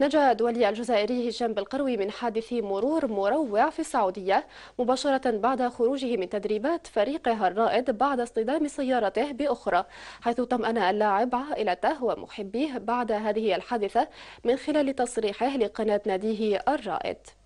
نجا دولي الجزائري هشام بالقروي من حادث مرور مروع في السعودية مباشرة بعد خروجه من تدريبات فريقه الرائد بعد اصطدام سيارته بأخرى حيث طمأن اللاعب عائلته ومحبيه بعد هذه الحادثة من خلال تصريحه لقناة ناديه الرائد